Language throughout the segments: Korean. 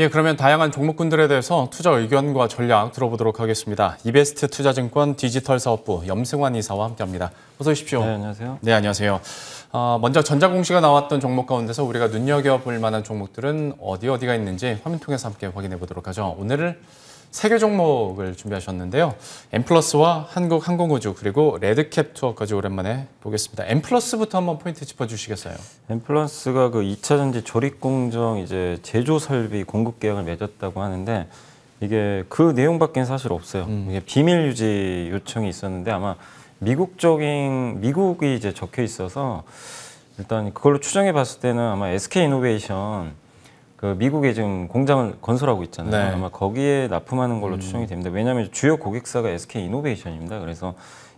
예, 그러면 다양한 종목군들에 대해서 투자 의견과 전략 들어보도록 하겠습니다. 이베스트 투자증권 디지털 사업부 염승환 이사와 함께합니다. 어서 오십시오. 네, 안녕하세요. 네, 안녕하세요. 어, 먼저 전자공시가 나왔던 종목 가운데서 우리가 눈여겨볼 만한 종목들은 어디 어디가 있는지 화면 통해서 함께 확인해 보도록 하죠. 오늘을 세개 종목을 준비하셨는데요. 엠플러스와 한국항공우주 그리고 레드캡 투어까지 오랜만에 보겠습니다. 엠플러스부터 한번 포인트 짚어주시겠어요? 엠플러스가 그 2차전지 조립공정 이제 제조 설비 공급 계약을 맺었다고 하는데 이게 그 내용밖에 사실 없어요. 음. 이게 비밀 유지 요청이 있었는데 아마 미국적인 미국이 이제 적혀 있어서 일단 그걸로 추정해 봤을 때는 아마 SK 이노베이션 그 미국에 지금 공장을 건설하고 있잖아요. 네. 아마 거기에 납품하는 걸로 음. 추정이 됩니다. 왜냐하면 주요 고객사가 SK 이노베이션입니다. 그래서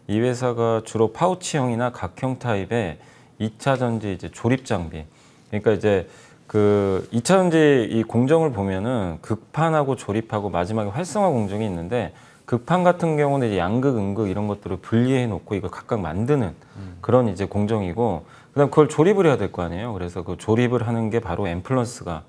이 회사가 주로 파우치형이나 각형 타입의 2차 전지 이제 조립 장비. 그러니까 이제 그 2차 전지 이 공정을 보면은 극판하고 조립하고 마지막에 활성화 공정이 있는데 극판 같은 경우는 이제 양극, 음극 이런 것들을 분리해 놓고 이걸 각각 만드는 음. 그런 이제 공정이고 그다음 그걸 조립을 해야 될 거 아니에요. 그래서 그 조립을 하는 게 바로 앰플런스가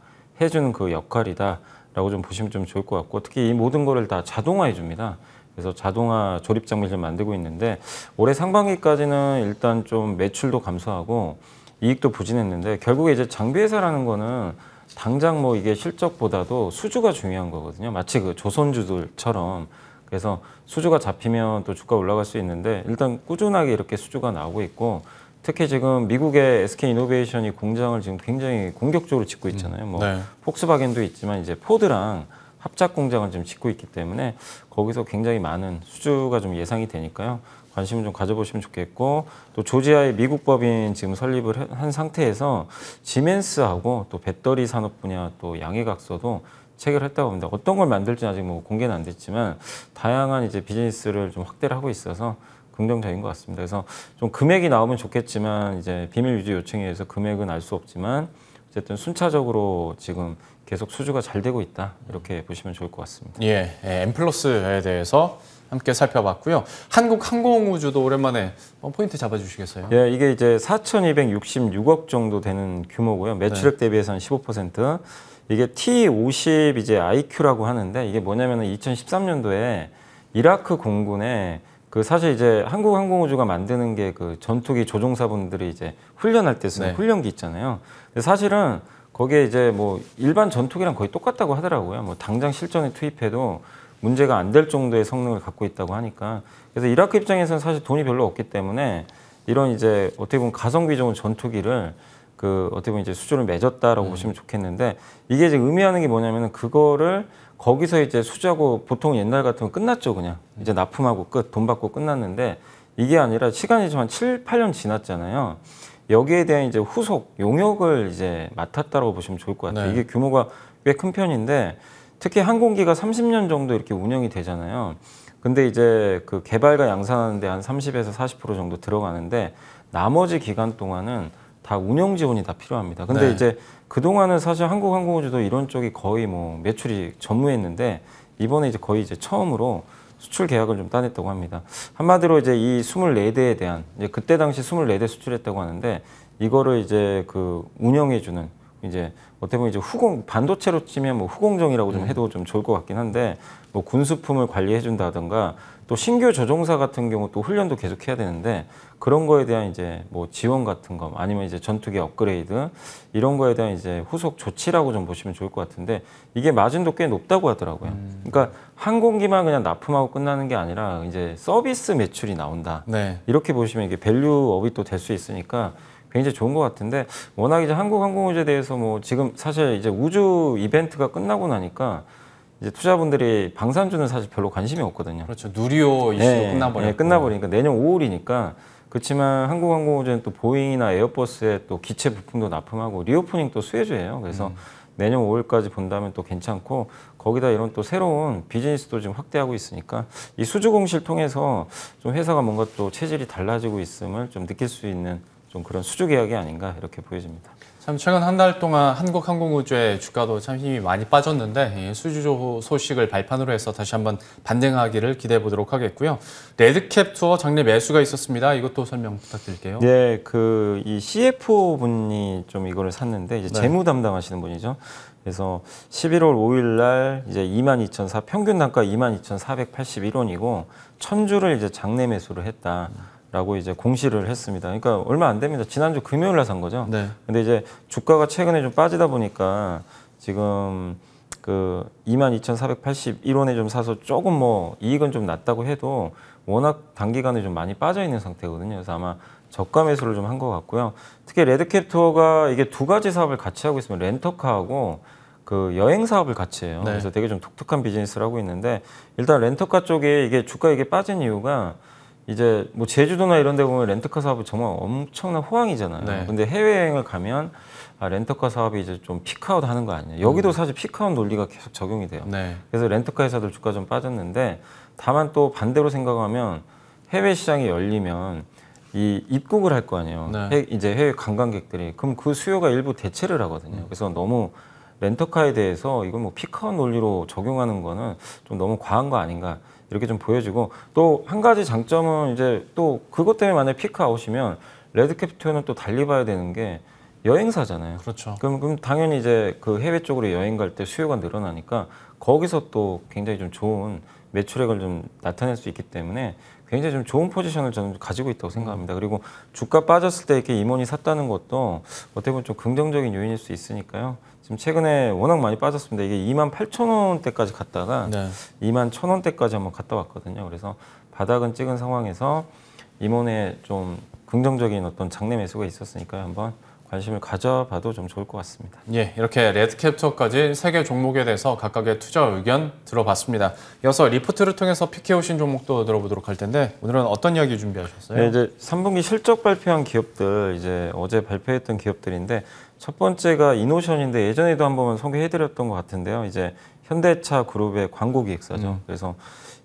해주는 그 역할이다라고 좀 보시면 좀 좋을 것 같고 특히 이 모든 거를 다 자동화해 줍니다. 그래서 자동화 조립 장비를 만들고 있는데 올해 상반기까지는 일단 좀 매출도 감소하고 이익도 부진했는데 결국에 이제 장비 회사라는 거는 당장 뭐 이게 실적보다도 수주가 중요한 거거든요. 마치 그 조선주들처럼 그래서 수주가 잡히면 또 주가 올라갈 수 있는데 일단 꾸준하게 이렇게 수주가 나오고 있고 특히 지금 미국의 SK 이노베이션이 공장을 지금 굉장히 공격적으로 짓고 있잖아요. 뭐 네. 폭스바겐도 있지만 이제 포드랑 합작 공장을 지금 짓고 있기 때문에 거기서 굉장히 많은 수주가 좀 예상이 되니까요. 관심을 좀 가져보시면 좋겠고 또 조지아의 미국 법인 지금 설립을 한 상태에서 지멘스하고 또 배터리 산업 분야 또 양해각서도 체결했다고 합니다. 어떤 걸 만들지는 아직 뭐 공개는 안 됐지만 다양한 이제 비즈니스를 좀 확대를 하고 있어서 긍정적인 것 같습니다. 그래서 좀 금액이 나오면 좋겠지만 이제 비밀 유지 요청에 의해서 금액은 알 수 없지만 어쨌든 순차적으로 지금 계속 수주가 잘 되고 있다 이렇게 보시면 좋을 것 같습니다. 예, 엠플러스에 예, 대해서 함께 살펴봤고요. 한국항공우주도 오랜만에 어, 포인트 잡아주시겠어요? 예, 이게 이제 4,266억 정도 되는 규모고요. 매출액 네. 대비해서는 15%. 이게 T50 이제 IQ라고 하는데 이게 뭐냐면은 2013년도에 이라크 공군에 그 사실 이제 한국항공우주가 만드는 게 그 전투기 조종사분들이 이제 훈련할 때 쓰는 네. 훈련기 있잖아요. 근데 사실은 거기에 이제 뭐 일반 전투기랑 거의 똑같다고 하더라고요. 뭐 당장 실전에 투입해도 문제가 안 될 정도의 성능을 갖고 있다고 하니까 그래서 이라크 입장에서는 사실 돈이 별로 없기 때문에 이런 이제 어떻게 보면 가성비 좋은 전투기를 그 어떻게 보면 이제 수준을 맺었다라고 음. 보시면 좋겠는데 이게 이제 의미하는 게 뭐냐면은 그거를 거기서 이제 수주하고 보통 옛날 같으면 끝났죠 그냥 이제 납품하고 끝 돈 받고 끝났는데 이게 아니라 시간이 좀한 7, 8년 지났잖아요 여기에 대한 이제 후속 용역을 이제 맡았다고 보시면 좋을 것 같아요 네. 이게 규모가 꽤 큰 편인데 특히 항공기가 30년 정도 이렇게 운영이 되잖아요 근데 이제 그 개발과 양산하는데 한 30에서 40% 정도 들어가는데 나머지 기간 동안은 다 운영 지원이 다 필요합니다. 근데 네. 이제 그동안은 사실 한국항공우주도 이런 쪽이 거의 뭐 매출이 전무했는데 이번에 이제 거의 이제 처음으로 수출 계약을 좀 따냈다고 합니다. 한마디로 이제 이 24대에 대한 이제 그때 당시 24대 수출했다고 하는데 이거를 이제 그 운영해 주는 이제 어떻게 보면 이제 후공 반도체로 치면 뭐 후공정이라고 좀 음. 해도 좀 좋을 것 같긴 한데 뭐 군수품을 관리해 준다든가 또 신규 조종사 같은 경우 또 훈련도 계속 해야 되는데 그런 거에 대한 이제 뭐 지원 같은 거 아니면 이제 전투기 업그레이드 이런 거에 대한 이제 후속 조치라고 좀 보시면 좋을 것 같은데 이게 마진도 꽤 높다고 하더라고요. 음. 그러니까 항공기만 그냥 납품하고 끝나는 게 아니라 이제 서비스 매출이 나온다. 네. 이렇게 보시면 이게 밸류업이 또 될 수 있으니까 굉장히 좋은 것 같은데 워낙 이제 한국 항공우주에 대해서 뭐 지금 사실 이제 우주 이벤트가 끝나고 나니까 이제 투자분들이 방산주는 사실 별로 관심이 없거든요. 그렇죠. 누리호 이슈 네, 끝나버려. 네, 끝나버리니까 내년 5월이니까 그렇지만 한국항공우주는 또 보잉이나 에어버스에 또 기체 부품도 납품하고 리오프닝 또 수혜주예요. 그래서 음. 내년 5월까지 본다면 또 괜찮고 거기다 이런 또 새로운 비즈니스도 지금 확대하고 있으니까 이 수주공시를 통해서 좀 회사가 뭔가 또 체질이 달라지고 있음을 좀 느낄 수 있는 좀 그런 수주 계약이 아닌가 이렇게 보여집니다. 참 최근 한 달 동안 한국 항공우주의 주가도 참 힘이 많이 빠졌는데 수주 소식을 발판으로 해서 다시 한번 반등하기를 기대해 보도록 하겠고요. 레드캡 투어 장내 매수가 있었습니다. 이것도 설명 부탁드릴게요. 네, 그이 CFO 분이 좀 이거를 샀는데 이제 네. 재무 담당하시는 분이죠. 그래서 11월 5일 날 이제 22,400 평균 단가 22,481원이고 천주를 이제 장내 매수를 했다. 음. 라고 이제 공시를 했습니다. 그러니까 얼마 안 됩니다. 지난주 금요일 날 산 거죠. 네. 근데 이제 주가가 최근에 좀 빠지다 보니까 지금 그 22,481원에 좀 사서 조금 뭐 이익은 좀 낮다고 해도 워낙 단기간에 좀 많이 빠져 있는 상태거든요. 그래서 아마 저가 매수를 좀 한 것 같고요. 특히 레드캡터가 이게 두 가지 사업을 같이 하고 있으면 렌터카하고 그 여행 사업을 같이 해요. 네. 그래서 되게 좀 독특한 비즈니스를 하고 있는데 일단 렌터카 쪽에 이게 주가 이게 빠진 이유가 이제 뭐 제주도나 이런 데 보면 렌터카 사업이 정말 엄청난 호황이잖아요. 네. 근데 해외여행을 가면 아, 렌터카 사업이 이제 좀 피크아웃 하는 거 아니냐. 여기도 음. 사실 피크아웃 논리가 계속 적용이 돼요. 네. 그래서 렌터카 회사들 주가 좀 빠졌는데 다만 또 반대로 생각하면 해외 시장이 열리면 이 입국을 할 거 아니에요. 네. 해, 이제 해외 관광객들이 그럼 그 수요가 일부 대체를 하거든요. 음. 그래서 너무 렌터카에 대해서 이건 뭐 피크아웃 논리로 적용하는 거는 좀 너무 과한 거 아닌가. 이렇게 좀 보여지고 또 한 가지 장점은 이제 또 그것 때문에 만약에 피크아웃이면 레드캡스어는또 달리 봐야 되는 게 여행사잖아요. 그렇죠. 그럼, 그럼 당연히 이제 그 해외 쪽으로 여행 갈 때 수요가 늘어나니까 거기서 또 굉장히 좀 좋은 매출액을 좀 나타낼 수 있기 때문에 굉장히 좀 좋은 포지션을 저는 가지고 있다고 생각합니다. 그리고 주가 빠졌을 때 이렇게 임원이 샀다는 것도 어떻게 보면 좀 긍정적인 요인일 수 있으니까요. 지금 최근에 워낙 많이 빠졌습니다. 이게 2만 8천 원대까지 갔다가 네. 2만 1천 원대까지 한번 갔다 왔거든요. 그래서 바닥은 찍은 상황에서 임원의 좀 긍정적인 어떤 장내 매수가 있었으니까 한번 관심을 가져봐도 좀 좋을 것 같습니다. 예, 이렇게 레드캡처까지 3개 종목에 대해서 각각의 투자 의견 들어봤습니다. 이어서 리포트를 통해서 픽해오신 종목도 들어보도록 할 텐데 오늘은 어떤 이야기 준비하셨어요? 네, 이제 3분기 실적 발표한 기업들 이제 어제 발표했던 기업들인데 첫 번째가 이노션인데 예전에도 한번 소개해드렸던 것 같은데요. 이제 현대차 그룹의 광고 기획사죠. 음. 그래서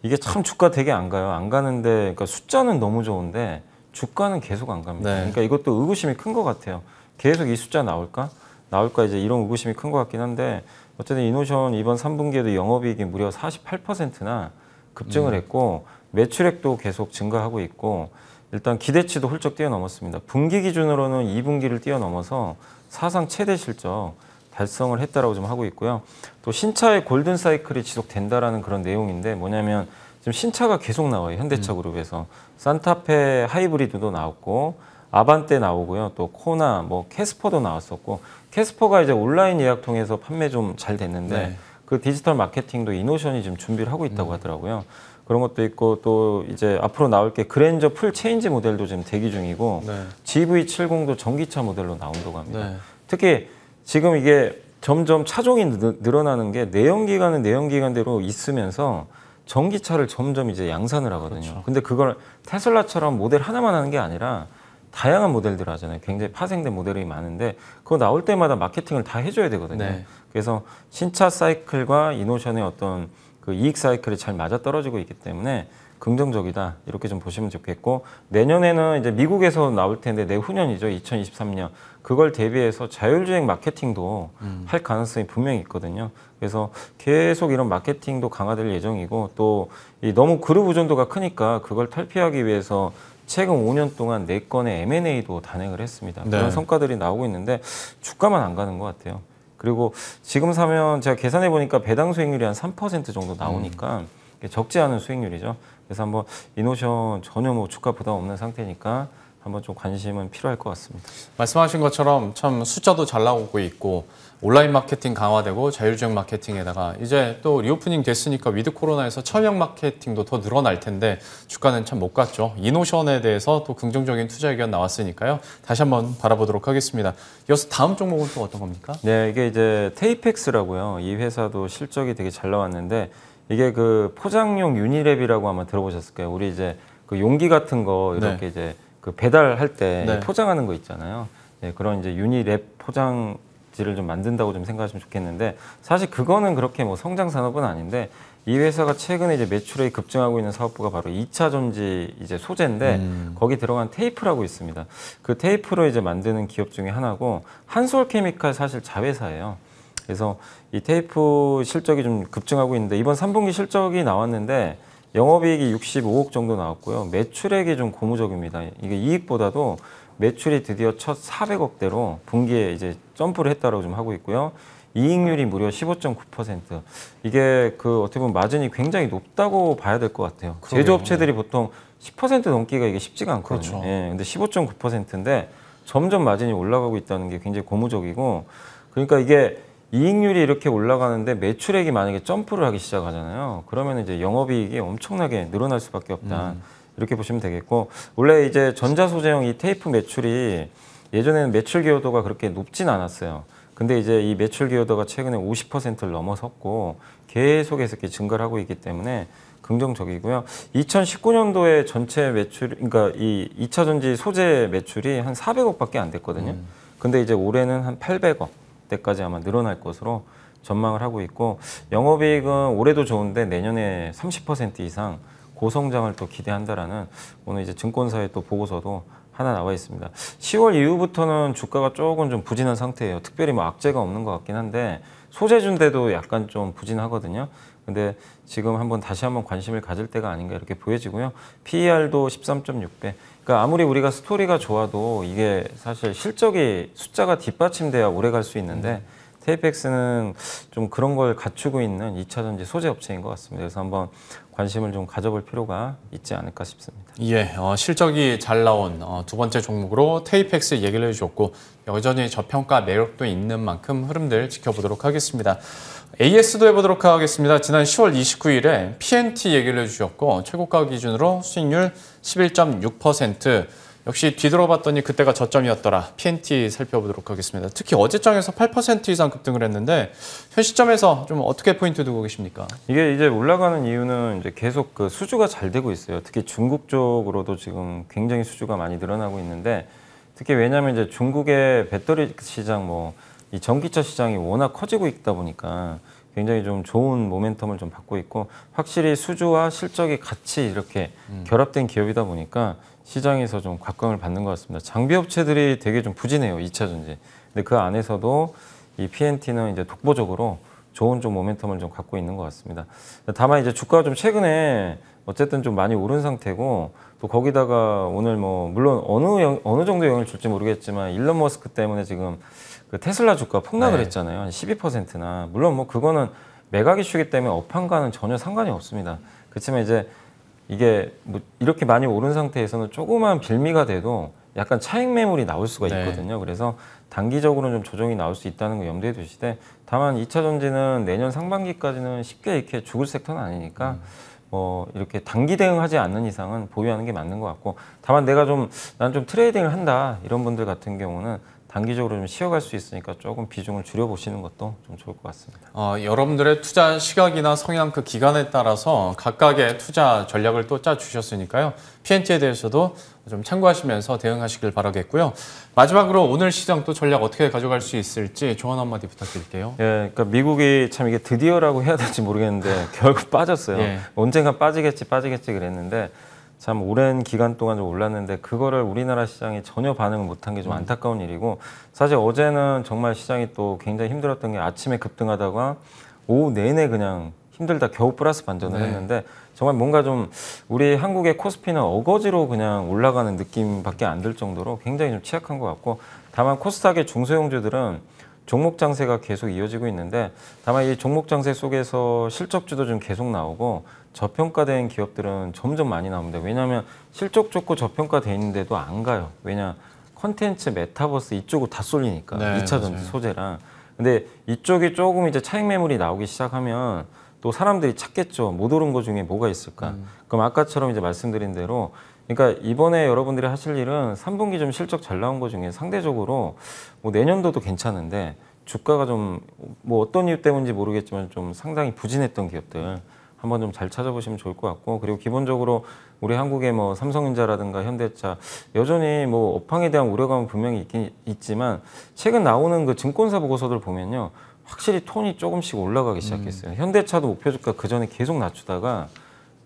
이게 참 주가 되게 안 가요. 안 가는데 그러니까 숫자는 너무 좋은데 주가는 계속 안 갑니다. 네. 그러니까 이것도 의구심이 큰 것 같아요. 계속 이 숫자 나올까? 나올까 이제 이런 의구심이 큰 것 같긴 한데 어쨌든 이노션 이번 3분기에도 영업이익이 무려 48%나 급증을 음. 했고 매출액도 계속 증가하고 있고 일단 기대치도 훌쩍 뛰어넘었습니다. 분기 기준으로는 2분기를 뛰어넘어서 사상 최대 실적 달성을 했다라고 좀 하고 있고요. 또 신차의 골든 사이클이 지속된다라는 그런 내용인데 뭐냐면 지금 신차가 계속 나와요. 현대차 음. 그룹에서 산타페 하이브리드도 나왔고 아반떼 나오고요. 또 코나 뭐 캐스퍼도 나왔었고 캐스퍼가 이제 온라인 예약 통해서 판매 좀 잘 됐는데 네. 그 디지털 마케팅도 이노션이 지금 준비를 하고 있다고 음. 하더라고요. 그런 것도 있고 또 이제 앞으로 나올 게 그랜저 풀 체인지 모델도 지금 대기 중이고 네. GV70도 전기차 모델로 나온다고 합니다. 네. 특히 지금 이게 점점 차종이 늘어나는 게 내연기관은 내연기관대로 있으면서 전기차를 점점 이제 양산을 하거든요. 그렇죠. 근데 그걸 테슬라처럼 모델 하나만 하는 게 아니라 다양한 모델들 하잖아요. 굉장히 파생된 모델이 많은데 그거 나올 때마다 마케팅을 다 해줘야 되거든요. 네. 그래서 신차 사이클과 이노션의 어떤 그 이익 사이클이 잘 맞아 떨어지고 있기 때문에 긍정적이다 이렇게 좀 보시면 좋겠고 내년에는 이제 미국에서 나올 텐데 내후년이죠 2023년 그걸 대비해서 자율주행 마케팅도 음. 할 가능성이 분명히 있거든요 그래서 계속 이런 마케팅도 강화될 예정이고 또이 너무 그룹 의존도가 크니까 그걸 탈피하기 위해서 최근 5년 동안 네건의 M&A도 단행을 했습니다 네. 그런 성과들이 나오고 있는데 주가만 안 가는 것 같아요 그리고 지금 사면 제가 계산해 보니까 배당 수익률이 한 3% 정도 음. 나오니까 음. 적지 않은 수익률이죠. 그래서 한번 이노션 전혀 뭐 주가 부담 없는 상태니까 한번 좀 관심은 필요할 것 같습니다. 말씀하신 것처럼 참 숫자도 잘 나오고 있고 온라인 마케팅 강화되고 자율주행 마케팅에다가 이제 또 리오프닝 됐으니까 위드 코로나에서 첨형 마케팅도 더 늘어날 텐데 주가는 참 못 갔죠. 이노션에 대해서 또 긍정적인 투자 의견 나왔으니까요. 다시 한번 바라보도록 하겠습니다. 이어서 다음 종목은 또 어떤 겁니까? 네, 이게 이제 테이펙스라고요. 이 회사도 실적이 되게 잘 나왔는데 이게 그 포장용 유니랩이라고 아마 들어보셨을 거예요. 우리 이제 그 용기 같은 거 네. 이렇게 네. 이제 그 배달할 때 네. 포장하는 거 있잖아요. 네, 그런 이제 유니랩 포장 지를 좀 만든다고 좀 생각하시면 좋겠는데 사실 그거는 그렇게 뭐 성장 산업은 아닌데 이 회사가 최근에 이제 매출액이 급증하고 있는 사업부가 바로 2차 전지 이제 소재인데 음. 거기 들어간 테이프라고 있습니다. 그 테이프로 이제 만드는 기업 중에 하나고 한솔 케미칼 사실 자회사예요. 그래서 이 테이프 실적이 좀 급증하고 있는데 이번 3분기 실적이 나왔는데 영업이익이 65억 정도 나왔고요. 매출액이 좀 고무적입니다. 이게 이익보다도 매출이 드디어 첫 400억대로 분기에 이제 점프를 했다고 라좀 하고 있고요. 이익률이 무려 15.9% 이게 그 어떻게 보면 마진이 굉장히 높다고 봐야 될 것 같아요. 그러게요. 제조업체들이 보통 10% 넘기가 이게 쉽지가 않거든요. 그렇죠. 예, 근데 15.9%인데 점점 마진이 올라가고 있다는 게 굉장히 고무적이고 그러니까 이게 이익률이 이렇게 올라가는데 매출액이 만약에 점프를 하기 시작하잖아요. 그러면 이제 영업이익이 엄청나게 늘어날 수밖에 없다. 음. 이렇게 보시면 되겠고 원래 이제 전자소재용 이 테이프 매출이 예전에는 매출 기여도가 그렇게 높진 않았어요. 근데 이제 이 매출 기여도가 최근에 50%를 넘어섰고 계속해서 이렇게 증가를 하고 있기 때문에 긍정적이고요. 2019년도에 전체 매출, 그러니까 이 2차 전지 소재 매출이 한 400억밖에 안 됐거든요. 음. 근데 이제 올해는 한 800억 때까지 아마 늘어날 것으로 전망을 하고 있고 영업이익은 올해도 좋은데 내년에 30% 이상 고성장을 또 기대한다라는 오늘 이제 증권사의 또 보고서도 하나 나와 있습니다. 10월 이후부터는 주가가 조금 좀 부진한 상태예요. 특별히 뭐 악재가 없는 것 같긴 한데 소재준대도 약간 좀 부진하거든요. 근데 지금 한번 다시 한번 관심을 가질 때가 아닌가 이렇게 보여지고요. PER도 13.6배. 그러니까 아무리 우리가 스토리가 좋아도 이게 사실 실적이 숫자가 뒷받침돼야 오래 갈 수 있는데 음. 테이펙스는 좀 그런 걸 갖추고 있는 2차 전지 소재 업체인 것 같습니다. 그래서 한번 관심을 좀 가져볼 필요가 있지 않을까 싶습니다. 예, 어, 실적이 잘 나온 어, 두 번째 종목으로 테이펙스 얘기를 해주셨고 여전히 저평가 매력도 있는 만큼 흐름들 지켜보도록 하겠습니다. AS도 해보도록 하겠습니다. 지난 10월 29일에 PNT 얘기를 해주셨고 최고가 기준으로 수익률 11.6% 역시 뒤돌아봤더니 그때가 저점이었더라. PNT 살펴보도록 하겠습니다. 특히 어제장에서 8% 이상 급등을 했는데 현 시점에서 좀 어떻게 포인트 두고 계십니까? 이게 이제 올라가는 이유는 이제 계속 그 수주가 잘 되고 있어요. 특히 중국 쪽으로도 지금 굉장히 수주가 많이 늘어나고 있는데 특히 왜냐하면 이제 중국의 배터리 시장 뭐이 전기차 시장이 워낙 커지고 있다 보니까 굉장히 좀 좋은 모멘텀을 좀 받고 있고 확실히 수주와 실적이 같이 이렇게 음. 결합된 기업이다 보니까 시장에서 좀 각광을 받는 것 같습니다. 장비 업체들이 되게 좀 부진해요. 2차 전지. 근데 그 안에서도 이 PNT는 이제 독보적으로 좋은 좀 모멘텀을 좀 갖고 있는 것 같습니다. 다만 이제 주가가 좀 최근에 어쨌든 좀 많이 오른 상태고 또 거기다가 오늘 뭐 물론 어느 영, 어느 정도 영향을 줄지 모르겠지만 일론 머스크 때문에 지금 그 테슬라 주가 폭락을 네. 했잖아요. 12%나 물론 뭐 그거는 매각 이슈기 때문에 업황과는 전혀 상관이 없습니다. 그렇지만 이제 이게 뭐 이렇게 많이 오른 상태에서는 조그만 빌미가 돼도 약간 차익 매물이 나올 수가 네. 있거든요. 네. 그래서 단기적으로는 좀 조정이 나올 수 있다는 거 염두에 두시되 다만 2차 전지는 내년 상반기까지는 쉽게 이렇게 죽을 섹터는 아니니까 음. 뭐 이렇게 단기 대응하지 않는 이상은 보유하는 게 맞는 것 같고 다만 내가 좀 난좀 좀 트레이딩을 한다 이런 분들 같은 경우는 단기적으로 좀 쉬어갈 수 있으니까 조금 비중을 줄여보시는 것도 좀 좋을 것 같습니다. 어, 여러분들의 투자 시각이나 성향 그 기간에 따라서 각각의 투자 전략을 또 짜주셨으니까요. PNT에 대해서도 좀 참고하시면서 대응하시길 바라겠고요. 마지막으로 오늘 시장 또 전략 어떻게 가져갈 수 있을지 조언 한마디 부탁드릴게요. 예, 그러니까 미국이 참 이게 드디어라고 해야 될지 모르겠는데 결국 빠졌어요. 예. 언젠가 빠지겠지 빠지겠지 그랬는데 참 오랜 기간 동안 좀 올랐는데 그거를 우리나라 시장이 전혀 반응을 못한 게좀 음. 안타까운 일이고 사실 어제는 정말 시장이 또 굉장히 힘들었던 게 아침에 급등하다가 오후 내내 그냥 힘들다 겨우 플러스 반전을 네. 했는데 정말 뭔가 좀 우리 한국의 코스피는 어거지로 그냥 올라가는 느낌밖에 안 들 정도로 굉장히 좀 취약한 것 같고 다만 코스닥의 중소형주들은 종목 장세가 계속 이어지고 있는데 다만 이 종목 장세 속에서 실적주도 좀 계속 나오고 저평가된 기업들은 점점 많이 나옵니다. 왜냐하면 실적 좋고 저평가돼 있는데도 안 가요. 왜냐 컨텐츠, 메타버스 이쪽으로 다 쏠리니까 네, 2차 전지 소재랑 근데 이쪽이 조금 이제 차익 매물이 나오기 시작하면 또 사람들이 찾겠죠. 못 오른 것 중에 뭐가 있을까? 음. 그럼 아까처럼 이제 말씀드린 대로 그러니까 이번에 여러분들이 하실 일은 3분기 좀 실적 잘 나온 것 중에 상대적으로 뭐 내년도도 괜찮은데 주가가 좀 뭐 어떤 이유 때문인지 모르겠지만 좀 상당히 부진했던 기업들 한번 좀 잘 찾아보시면 좋을 것 같고 그리고 기본적으로 우리 한국의 뭐 삼성전자라든가 현대차 여전히 뭐 업황에 대한 우려감은 분명히 있긴 있지만 최근 나오는 그 증권사 보고서들 보면요 확실히 톤이 조금씩 올라가기 시작했어요. 음. 현대차도 목표 주가 그 전에 계속 낮추다가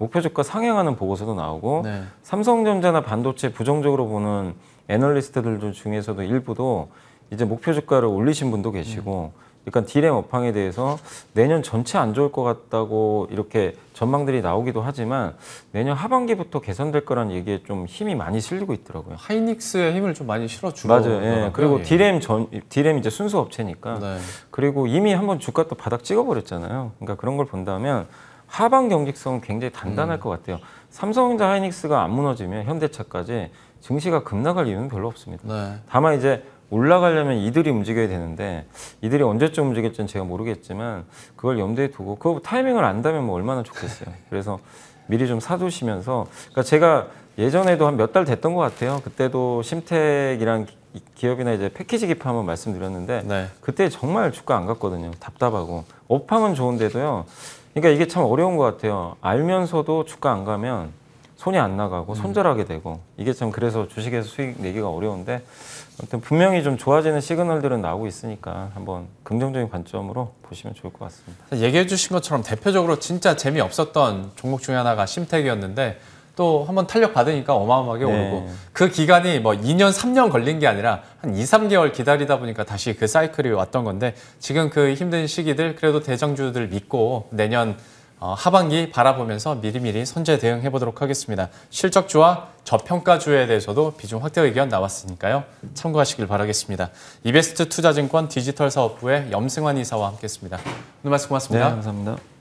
목표 주가 상향하는 보고서도 나오고 네. 삼성전자나 반도체 부정적으로 보는 애널리스트들 중에서도 일부도 이제 목표 주가를 올리신 분도 계시고 약간 음. 디램 업황에 대해서 내년 전체 안 좋을 것 같다고 이렇게 전망들이 나오기도 하지만 내년 하반기부터 개선될 거란 얘기에 좀 힘이 많이 실리고 있더라고요. 하이닉스의 힘을 좀 많이 실어주고 맞아요. 예. 그리고 디램 예. 전 디램 이제 순수 업체니까 네. 그리고 이미 한번 주가 또 바닥 찍어버렸잖아요. 그러니까 그런 걸 본다면 하방 경직성은 굉장히 단단할 음. 것 같아요. 삼성전자 하이닉스가 안 무너지면 현대차까지 증시가 급락할 이유는 별로 없습니다. 네. 다만 이제 올라가려면 이들이 움직여야 되는데 이들이 언제쯤 움직일지는 제가 모르겠지만 그걸 염두에 두고 그 타이밍을 안다면 뭐 얼마나 좋겠어요. 그래서 미리 좀 사두시면서 그러니까 제가 예전에도 한 몇 달 됐던 것 같아요. 그때도 심택이란 기업이나 이제 패키지 기파 한번 말씀드렸는데 네. 그때 정말 주가 안 갔거든요. 답답하고 업황은 좋은데도요. 그러니까 이게 참 어려운 것 같아요. 알면서도 주가 안 가면 손이 안 나가고 음. 손절하게 되고 이게 참 그래서 주식에서 수익 내기가 어려운데 아무튼 분명히 좀 좋아지는 시그널들은 나오고 있으니까 한번 긍정적인 관점으로 보시면 좋을 것 같습니다. 얘기해 주신 것처럼 대표적으로 진짜 재미없었던 종목 중에 하나가 심택이었는데 또 한 번 탄력 받으니까 어마어마하게 네. 오르고 그 기간이 뭐 2년, 3년 걸린 게 아니라 한 2, 3개월 기다리다 보니까 다시 그 사이클이 왔던 건데 지금 그 힘든 시기들 그래도 대장주들 믿고 내년 어, 하반기 바라보면서 미리미리 선제 대응해 보도록 하겠습니다. 실적주와 저평가주에 대해서도 비중 확대 의견 나왔으니까요. 참고하시길 바라겠습니다. 이베스트 투자증권 디지털 사업부의 염승환 이사와 함께했습니다. 오늘 말씀 고맙습니다. 네, 감사합니다.